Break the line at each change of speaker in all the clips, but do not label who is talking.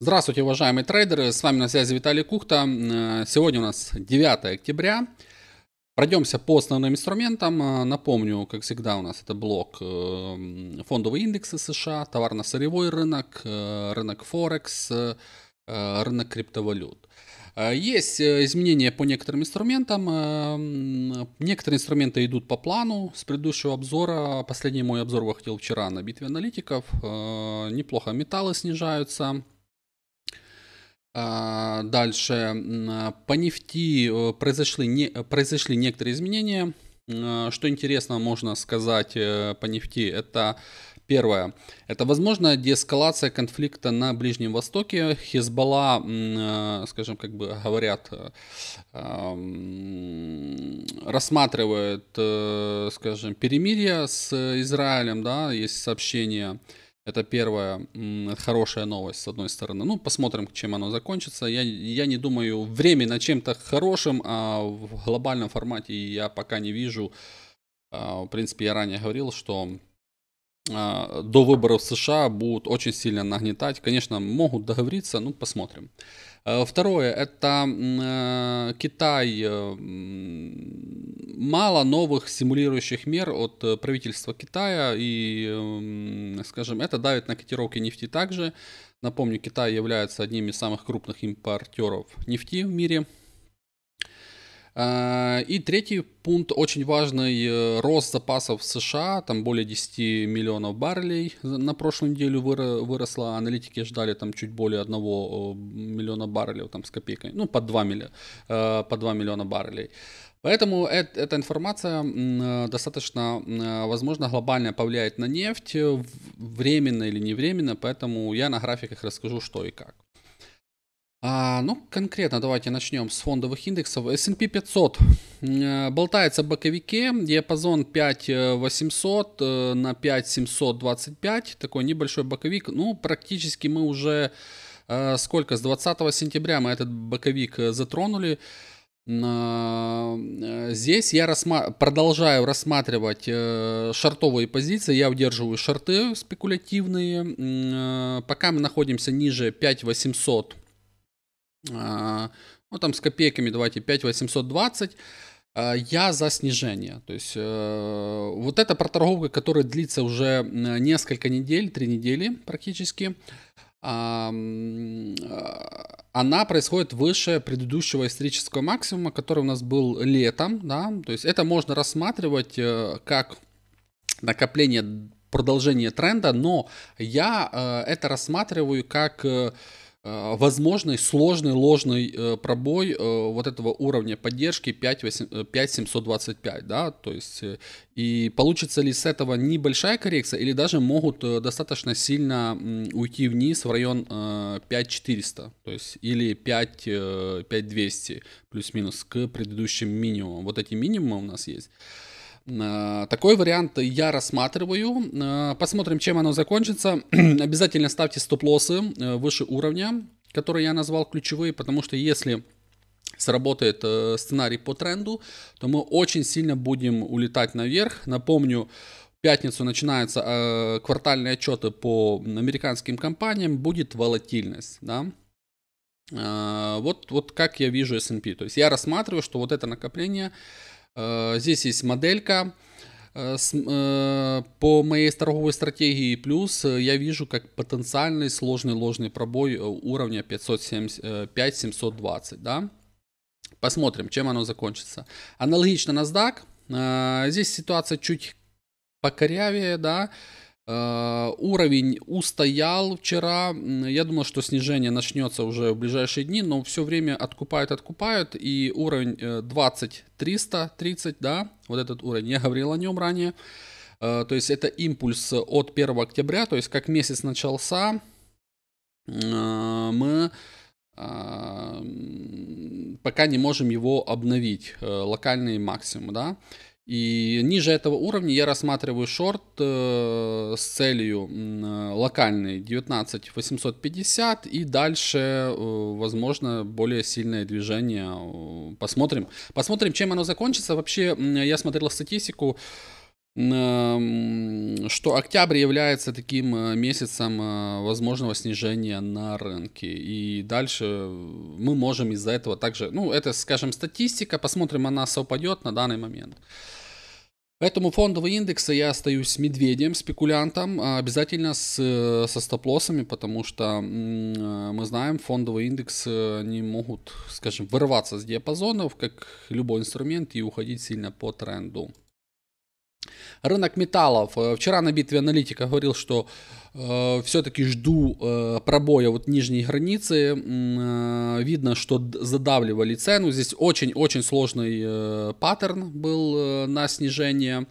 Здравствуйте, уважаемые трейдеры. С вами на связи Виталий Кухта. Э, сегодня у нас 9 октября. Пройдемся по основным инструментам. Э, напомню, как всегда, у нас это блок э, фондовые индексы США, товарно-сырьевой рынок, рынок Форекс, рынок криптовалют. Есть изменения по некоторым инструментам. Некоторые инструменты идут по плану с предыдущего обзора. Последний мой обзор выходил вчера на битве аналитиков. Неплохо металлы снижаются. А, дальше. По нефти э, произошли, не, произошли некоторые изменения. Э, что интересно, можно сказать э, по нефти, это первое. Это, возможно, деэскалация конфликта на Ближнем Востоке. Хизбалла, скажем, как бы говорят, эм, рассматривает, скажем, перемирие с Израилем, да, есть сообщение это первая хорошая новость, с одной стороны. Ну, посмотрим, чем оно закончится. Я, я не думаю, время на чем-то хорошем, а в глобальном формате я пока не вижу. А, в принципе, я ранее говорил, что а, до выборов США будут очень сильно нагнетать. Конечно, могут договориться, ну посмотрим. Второе, это Китай. Мало новых симулирующих мер от правительства Китая. И, скажем, это давит на котировки нефти также. Напомню, Китай является одним из самых крупных импортеров нефти в мире. А, и третий пункт очень важный, э, рост запасов в США, там более 10 миллионов баррелей на прошлую неделю выросло, аналитики ждали там чуть более 1 миллиона баррелей там с копейкой, ну под 2, милли, э, по 2 миллиона баррелей. Поэтому эта информация э, достаточно, возможно, глобально повлияет на нефть, временно или невременно, поэтому я на графиках расскажу, что и как. А, ну, конкретно давайте начнем с фондовых индексов. S&P 500 э, болтается в боковике, диапазон 5800 э, э, на 5725, такой небольшой боковик. Ну, практически мы уже сколько, с 20 сентября мы этот боковик затронули. Здесь я рассма- продолжаю рассматривать э, шартовые позиции, я удерживаю шорты спекулятивные. Э, пока мы находимся ниже 5800 а, ну там с копейками, давайте 5820, а, я за снижение. То есть э, вот эта проторговка, которая длится уже э, несколько недель, три недели практически, а, она происходит выше предыдущего исторического максимума, который у нас был летом. Да? То есть это можно рассматривать э, как накопление продолжение тренда, но я э, это рассматриваю как Э, возможный сложный ложный э, пробой э, вот этого уровня поддержки 5725, да, то есть и получится ли с этого небольшая коррекция или даже могут достаточно сильно уйти вниз в район 5400, то есть или 5, 5200 плюс-минус к предыдущим минимумам. Вот эти минимумы у нас есть. Э, такой вариант я рассматриваю. Э, посмотрим, чем оно закончится. Обязательно ставьте стоп-лоссы э, выше уровня, которые я назвал ключевые, потому что если сработает сценарий по тренду, то мы очень сильно будем улетать наверх. Напомню, в пятницу начинаются квартальные отчеты по американским компаниям, будет волатильность. Да? Вот, вот как я вижу S&P. То есть я рассматриваю, что вот это накопление Здесь есть моделька по моей торговой стратегии. Плюс э, я вижу как потенциальный сложный ложный пробой э, уровня 575-720. Э, да? Посмотрим, чем оно закончится. Аналогично NASDAQ. Здесь ситуация чуть покорявее, да, Э, уровень устоял вчера. Я думал, что снижение начнется уже в ближайшие дни, но все время откупают, откупают. И уровень 20, э, 330, да, вот этот уровень, я говорил о нем ранее. Э, то есть это импульс от 1 октября, то есть как месяц начался, мы пока не можем его обновить, локальный максимум, да. И ниже этого уровня я рассматриваю шорт э, с целью э, локальный 19850 и дальше, э, возможно, более сильное движение. Э, посмотрим, посмотрим, чем оно закончится. Вообще, я смотрел статистику что октябрь является таким э, месяцем э, возможного снижения на рынке. И дальше э, мы можем из-за этого также, ну, это, скажем, статистика, посмотрим, она совпадет на данный момент. Поэтому фондовые индексы я остаюсь медведем, спекулянтом, а обязательно с, со стоп-лоссами, потому что мы знаем, фондовые индексы не могут, скажем, вырваться с диапазонов, как любой инструмент, и уходить сильно по тренду. Рынок металлов. Э, вчера на битве аналитика говорил, что э, все-таки жду э, пробоя вот нижней границы. Э, видно, что задавливали цену. Здесь очень-очень сложный э, паттерн был э, на снижение.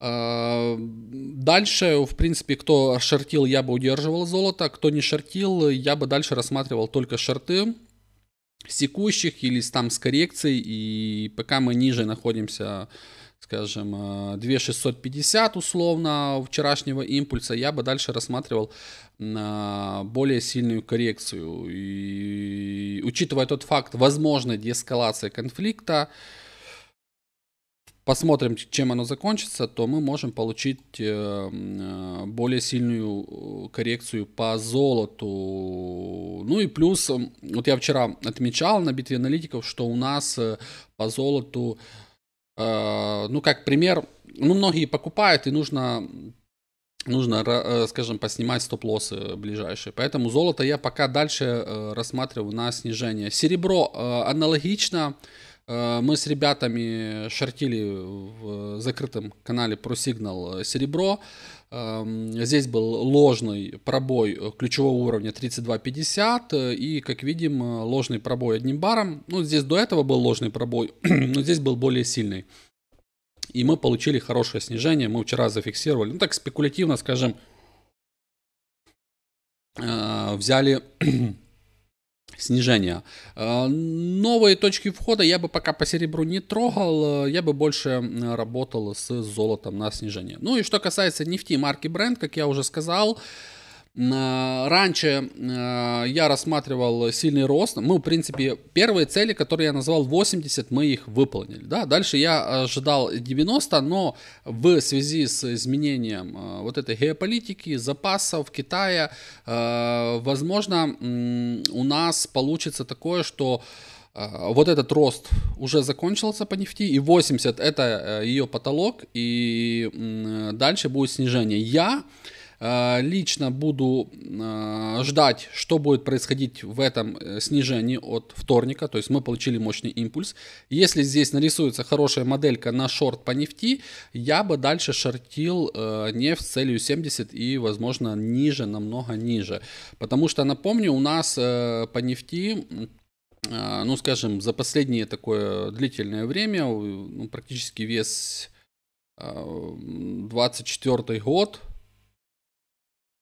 Э, дальше, в принципе, кто шортил, я бы удерживал золото. Кто не шортил, я бы дальше рассматривал только шорты секущих или там с коррекцией. И пока мы ниже находимся скажем, 2650 э, условно вчерашнего импульса, я бы дальше рассматривал на э, более сильную коррекцию. И учитывая тот факт возможной деэскалации конфликта, посмотрим, чем оно закончится, то мы можем получить э, более сильную коррекцию по золоту. Ну и плюс, вот я вчера отмечал на битве аналитиков, что у нас по золоту Э, ну, как пример, ну, многие покупают, и нужно, нужно э, скажем, поснимать стоп-лоссы ближайшие. Поэтому золото я пока дальше э, рассматриваю на снижение. Серебро аналогично. Мы с ребятами шортили в закрытом канале про сигнал Серебро Эм, здесь был ложный пробой э, ключевого уровня 32.50 э, и, как видим, э, ложный пробой одним баром. Ну, здесь до этого был ложный пробой, но здесь был более сильный. И мы получили хорошее снижение, мы вчера зафиксировали. Ну, так спекулятивно, скажем, взяли снижения. Э, новые точки входа я бы пока по серебру не трогал, э, я бы больше работал с золотом на снижение. Ну и что касается нефти марки бренд, как я уже сказал, Э, раньше э, я рассматривал сильный рост. Мы, в принципе, первые цели, которые я назвал 80, мы их выполнили. Да? Дальше я ожидал 90, но в связи с изменением э, вот этой геополитики, запасов Китая, возможно, у нас получится такое, что вот этот рост уже закончился по нефти, и 80 это ее потолок, и дальше будет снижение. Я Э, лично буду э, ждать, что будет происходить в этом э, снижении от вторника. То есть мы получили мощный импульс. Если здесь нарисуется хорошая моделька на шорт по нефти, я бы дальше шортил нефть с целью 70 и, возможно, ниже, намного ниже. Потому что, напомню, у нас по нефти ну, скажем, за последнее такое длительное время, ну, практически весь 24 год,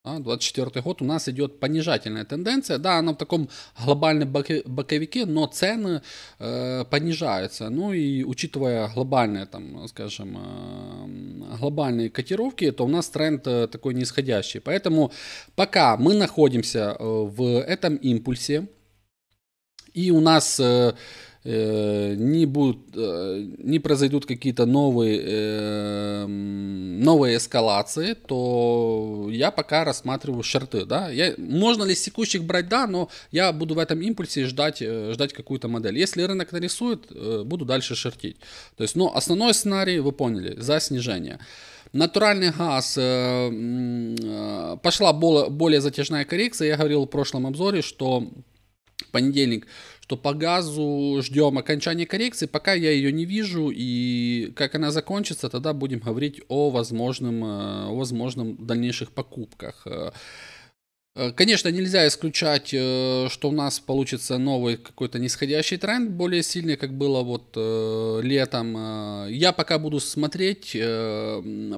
24 а, год у нас идет понижательная тенденция. Да, она в таком глобальном боковике, но цены э, понижаются. Ну и учитывая глобальные, там, скажем, э, глобальные котировки, то у нас тренд э, такой нисходящий. Поэтому пока мы находимся э, в этом импульсе, и у нас... Э, Э, не, будут, э, не произойдут какие-то новые, э, новые эскалации, то я пока рассматриваю шарты. Да? Я, можно ли с текущих брать, да, но я буду в этом импульсе ждать, ждать какую-то модель. Если рынок нарисует, буду дальше шортить. То есть, но основной сценарий вы поняли, за снижение. Натуральный газ, пошла более затяжная коррекция. Я говорил в прошлом обзоре, что понедельник что по газу ждем окончания коррекции. Пока я ее не вижу, и как она закончится, тогда будем говорить о возможном, э, о возможном дальнейших покупках. Э, э, конечно, нельзя исключать, что у нас получится новый какой-то нисходящий тренд, более сильный, как было вот летом. Я пока буду смотреть,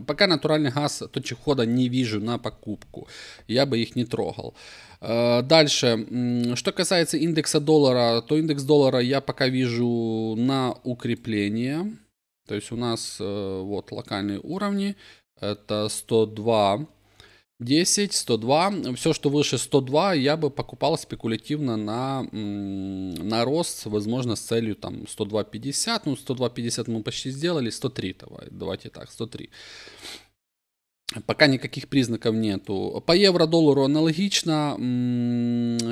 пока натуральный газ точек входа не вижу на покупку. Я бы их не трогал. Э, дальше, что касается индекса доллара, то индекс доллара я пока вижу на укрепление. То есть у нас э, вот локальные уровни, это 102, 10, 102. Все, что выше 102, я бы покупал спекулятивно на, на рост, возможно, с целью там 102,50. Ну, 102,50 мы почти сделали, 103 давай, давайте так, 103. Пока никаких признаков нету. По евро-доллару аналогично.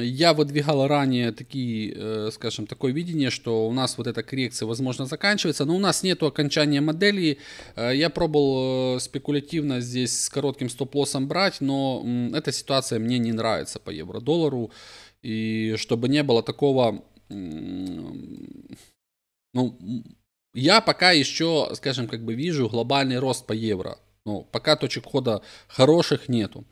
Я выдвигал ранее такие, э, скажем, такое видение, что у нас вот эта коррекция, возможно, заканчивается, но у нас нету окончания модели. Э, я пробовал э, спекулятивно здесь с коротким стоп-лоссом брать, но эта ситуация мне не нравится по евро-доллару. И чтобы не было такого, ну, я пока еще, скажем, как бы вижу глобальный рост по евро. Ну, пока точек хода хороших нету.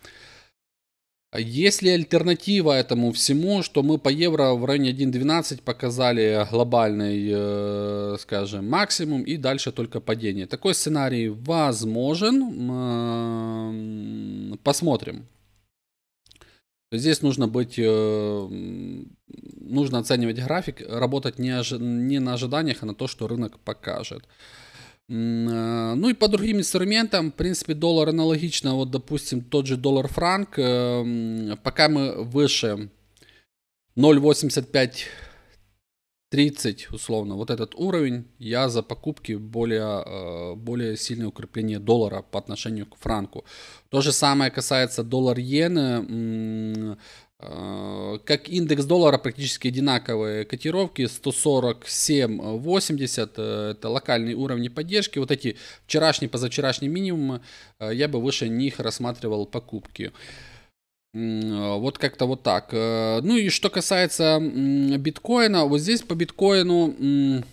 А Если альтернатива этому всему, что мы по евро в районе 1.12 показали глобальный, э, скажем, максимум и дальше только падение. Такой сценарий возможен. Посмотрим. Здесь нужно быть, э, нужно оценивать график, работать не, не на ожиданиях, а на то, что рынок покажет. Э, ну и по другим инструментам, в принципе, доллар аналогично, вот, допустим, тот же доллар-франк, э, пока мы выше 0,8530, условно, вот этот уровень, я за покупки более, э, более сильное укрепление доллара по отношению к франку. То же самое касается доллар-иены, Э, как индекс доллара практически одинаковые котировки 147.80 э, это локальные уровни поддержки. Вот эти вчерашние позавчерашние минимумы э, я бы выше них рассматривал покупки. Вот как-то вот так. Ну и что касается биткоина, вот здесь по биткоину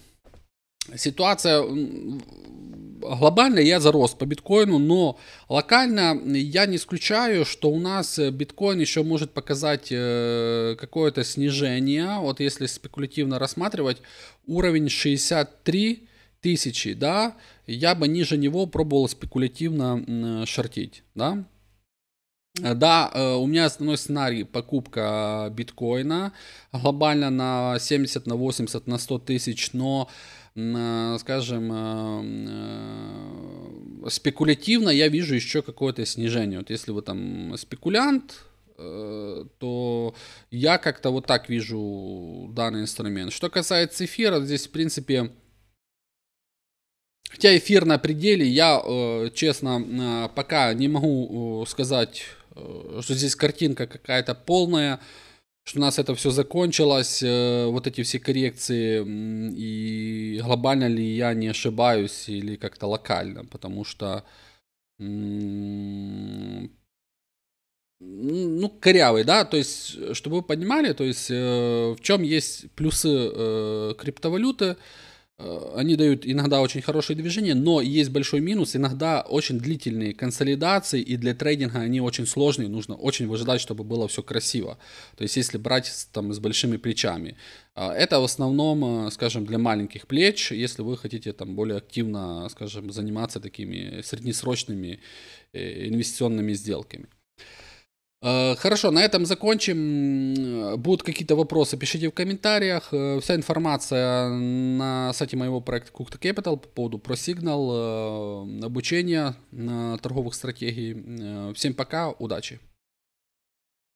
ситуация глобально я за рост по биткоину, но локально я не исключаю, что у нас э, биткоин еще может показать э, какое-то снижение. Вот если спекулятивно рассматривать, уровень 63 тысячи, да, я бы ниже него пробовал спекулятивно шортить, да. Да, э, у меня основной сценарий покупка биткоина глобально на 70, на 80, на 100 тысяч, но Э, скажем, э, э, спекулятивно я вижу еще какое-то снижение. Вот если вы там спекулянт, то я как-то вот так вижу данный инструмент. Что касается эфира, здесь, в принципе, хотя эфир на пределе, я, честно, пока не могу сказать, что здесь картинка какая-то полная, что у нас это все закончилось, э, вот эти все коррекции, и глобально ли я не ошибаюсь или как-то локально, потому что ну, корявый, да, то есть, чтобы вы понимали, то есть, э, в чем есть плюсы э, криптовалюты, Э, они дают иногда очень хорошие движения, но есть большой минус, иногда очень длительные консолидации, и для трейдинга они очень сложные, нужно очень выжидать, чтобы было все красиво. То есть если брать там, с большими плечами. Э, это в основном, э, скажем, для маленьких плеч, если вы хотите там более активно, скажем, заниматься такими среднесрочными инвестиционными сделками. Э, хорошо, на этом закончим. Э, будут какие-то вопросы, пишите в комментариях. Э, вся информация на сайте моего проекта Cooked Capital по поводу ProSignal, обучения на торговых стратегий. Всем пока, удачи!